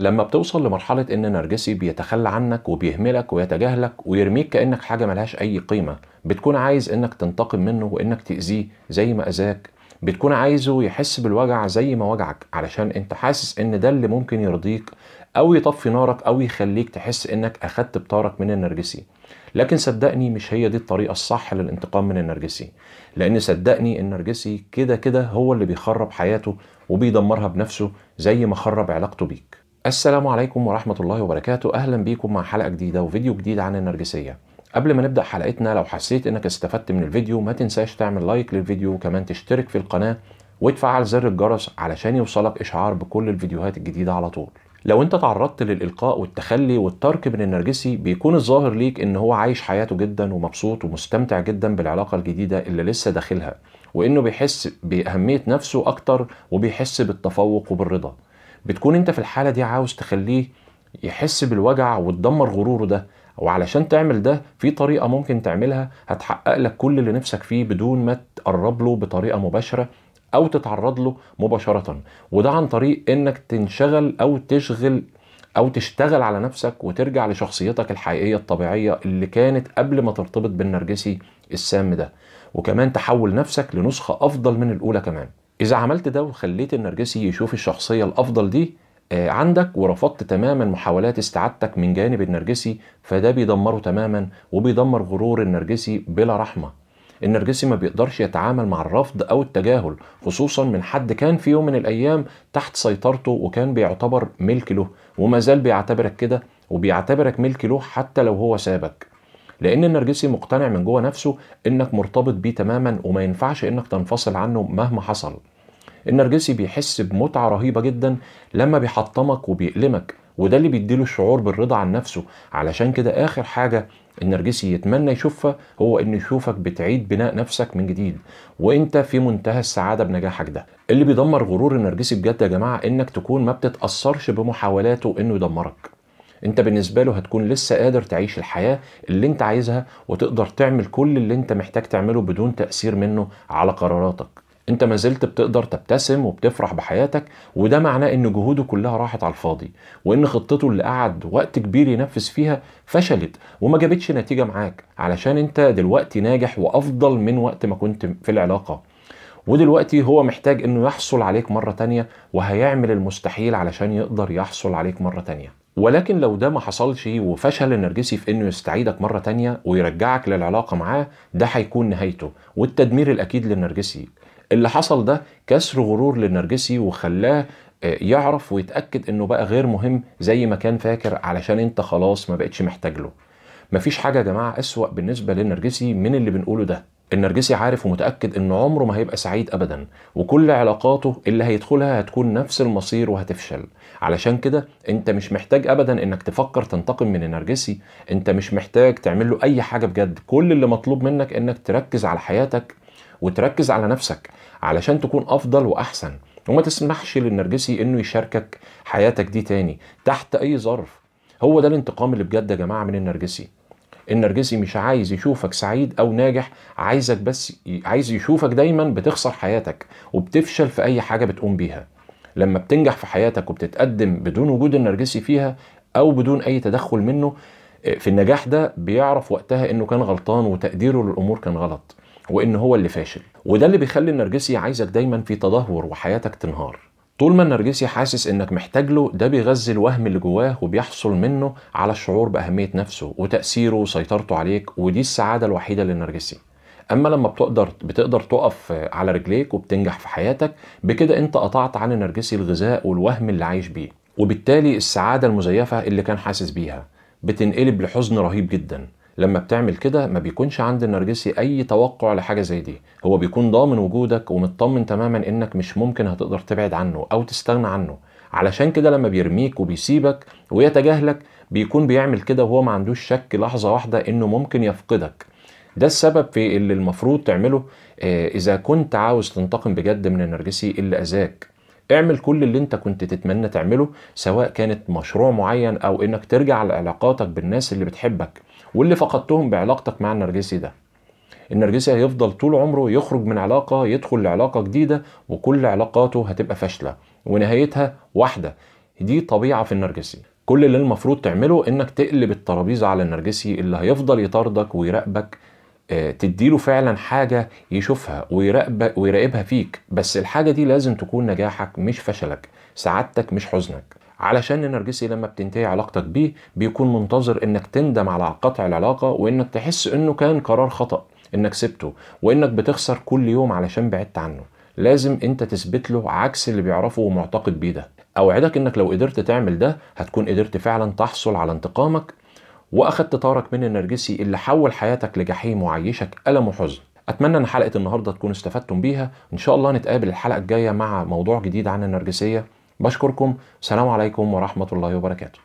لما بتوصل لمرحلة إن نرجسي بيتخلى عنك وبيهملك ويتجاهلك ويرميك كأنك حاجة ملهاش أي قيمة بتكون عايز إنك تنتقم منه وإنك تأذيه زي ما أذاك بتكون عايزه يحس بالوجع زي ما وجعك علشان انت حاسس ان ده اللي ممكن يرضيك او يطفي نارك او يخليك تحس انك اخدت بطارك من النرجسي لكن صدقني مش هي دي الطريقة الصح للانتقام من النرجسي لان صدقني النرجسي كده كده هو اللي بيخرب حياته وبيدمرها بنفسه زي ما خرب علاقته بيك السلام عليكم ورحمة الله وبركاته أهلا بيكم مع حلقة جديدة وفيديو جديد عن النرجسية قبل ما نبدأ حلقتنا لو حسيت انك استفدت من الفيديو ما تنساش تعمل لايك للفيديو وكمان تشترك في القناة وتفعل زر الجرس علشان يوصلك إشعار بكل الفيديوهات الجديدة على طول لو انت تعرضت للإلقاء والتخلي والترك من النرجسي بيكون الظاهر ليك ان هو عايش حياته جدا ومبسوط ومستمتع جدا بالعلاقة الجديدة اللي لسه داخلها وانه بيحس بأهمية نفسه اكتر وبيحس بالتفوق وبالرضا بتكون انت في الحاله دي عاوز تخليه يحس بالوجع وتدمر غروره ده وعلشان تعمل ده في طريقه ممكن تعملها هتحقق لك كل اللي نفسك فيه بدون ما تقرب له بطريقه مباشره او تتعرض له مباشره وده عن طريق انك تنشغل او تشغل او تشتغل على نفسك وترجع لشخصيتك الحقيقيه الطبيعيه اللي كانت قبل ما ترتبط بالنرجسي السام ده وكمان تحول نفسك لنسخه افضل من الاولى كمان اذا عملت ده وخليت النرجسي يشوف الشخصيه الافضل دي آه، عندك ورفضت تماما محاولات استعادتك من جانب النرجسي فده بيدمره تماما وبيدمر غرور النرجسي بلا رحمه النرجسي ما بيقدرش يتعامل مع الرفض او التجاهل خصوصا من حد كان في يوم من الايام تحت سيطرته وكان بيعتبر ملك له وما زال بيعتبرك كده وبيعتبرك ملك له حتى لو هو سابك لان النرجسي مقتنع من جوه نفسه انك مرتبط بيه تماما وما ينفعش انك تنفصل عنه مهما حصل النرجسي بيحس بمتعه رهيبه جدا لما بيحطمك وبيألمك وده اللي بيديله الشعور بالرضا عن نفسه علشان كده اخر حاجه النرجسي يتمنى يشوفها هو ان يشوفك بتعيد بناء نفسك من جديد وانت في منتهى السعاده بنجاحك ده اللي بيدمر غرور النرجسي بجد يا جماعه انك تكون ما بتتاثرش بمحاولاته انه يدمرك انت بالنسبه له هتكون لسه قادر تعيش الحياه اللي انت عايزها وتقدر تعمل كل اللي انت محتاج تعمله بدون تاثير منه على قراراتك انت ما زلت بتقدر تبتسم وبتفرح بحياتك وده معناه ان جهوده كلها راحت على الفاضي وان خطته اللي قعد وقت كبير ينفذ فيها فشلت وما جابتش نتيجه معاك علشان انت دلوقتي ناجح وافضل من وقت ما كنت في العلاقه ودلوقتي هو محتاج انه يحصل عليك مره تانيه وهيعمل المستحيل علشان يقدر يحصل عليك مره تانيه ولكن لو ده ما حصلش وفشل النرجسي في انه يستعيدك مره تانية ويرجعك للعلاقه معاه ده هيكون نهايته والتدمير الاكيد للنرجسي اللي حصل ده كسر غرور للنرجسي وخلاه آه، يعرف ويتاكد انه بقى غير مهم زي ما كان فاكر علشان انت خلاص ما بقتش محتاج له مفيش حاجه يا جماعه اسوا بالنسبه للنرجسي من اللي بنقوله ده النرجسي عارف ومتأكد إن عمره ما هيبقى سعيد أبدا وكل علاقاته اللي هيدخلها هتكون نفس المصير وهتفشل علشان كده أنت مش محتاج أبدا إنك تفكر تنتقم من النرجسي أنت مش محتاج تعمل له أي حاجة بجد كل اللي مطلوب منك إنك تركز على حياتك وتركز على نفسك علشان تكون أفضل وأحسن وما تسمحش للنرجسي إنه يشاركك حياتك دي تاني تحت أي ظرف هو ده الانتقام اللي بجد يا جماعة من النرجسي النرجسي مش عايز يشوفك سعيد او ناجح عايزك بس عايز يشوفك دايما بتخسر حياتك وبتفشل في اي حاجه بتقوم بيها لما بتنجح في حياتك وبتتقدم بدون وجود النرجسي فيها او بدون اي تدخل منه آه، في النجاح ده بيعرف وقتها انه كان غلطان وتقديره للامور كان غلط وان هو اللي فاشل وده اللي بيخلي النرجسي عايزك دايما في تدهور وحياتك تنهار طول ما النرجسي حاسس انك محتاج له ده بيغذي الوهم اللي جواه وبيحصل منه على الشعور باهميه نفسه وتاثيره وسيطرته عليك ودي السعاده الوحيده للنرجسي اما لما بتقدر بتقدر تقف على رجليك وبتنجح في حياتك بكده انت قطعت عن النرجسي الغذاء والوهم اللي عايش بيه وبالتالي السعاده المزيفه اللي كان حاسس بيها بتنقلب لحزن رهيب جدا لما بتعمل كده ما بيكونش عند النرجسي اي توقع لحاجه زي دي هو بيكون ضامن وجودك ومطمن تماما انك مش ممكن هتقدر تبعد عنه او تستغنى عنه علشان كده لما بيرميك وبيسيبك ويتجاهلك بيكون بيعمل كده وهو ما عندوش شك لحظه واحده انه ممكن يفقدك ده السبب في اللي المفروض تعمله آه، اذا كنت عاوز تنتقم بجد من النرجسي اللي اذاك اعمل كل اللي انت كنت تتمنى تعمله سواء كانت مشروع معين او انك ترجع لعلاقاتك بالناس اللي بتحبك واللي فقدتهم بعلاقتك مع النرجسي ده النرجسي هيفضل طول عمره يخرج من علاقة يدخل لعلاقة جديدة وكل علاقاته هتبقى فاشلة ونهايتها واحدة دي طبيعة في النرجسي كل اللي المفروض تعمله انك تقلب الترابيزة على النرجسي اللي هيفضل يطاردك ويراقبك آه، تديله فعلا حاجة يشوفها ويراقبها فيك بس الحاجة دي لازم تكون نجاحك مش فشلك سعادتك مش حزنك علشان النرجسي لما بتنتهي علاقتك بيه بيكون منتظر انك تندم على قطع العلاقه وانك تحس انه كان قرار خطا انك سبته وانك بتخسر كل يوم علشان بعدت عنه لازم انت تثبت له عكس اللي بيعرفه ومعتقد بيه ده اوعدك انك لو قدرت تعمل ده هتكون قدرت فعلا تحصل على انتقامك واخدت طارك من النرجسي اللي حول حياتك لجحيم وعيشك الم وحزن اتمنى ان حلقه النهارده تكونوا استفدتم بيها ان شاء الله نتقابل الحلقه الجايه مع موضوع جديد عن النرجسيه بشكركم سلام عليكم ورحمة الله وبركاته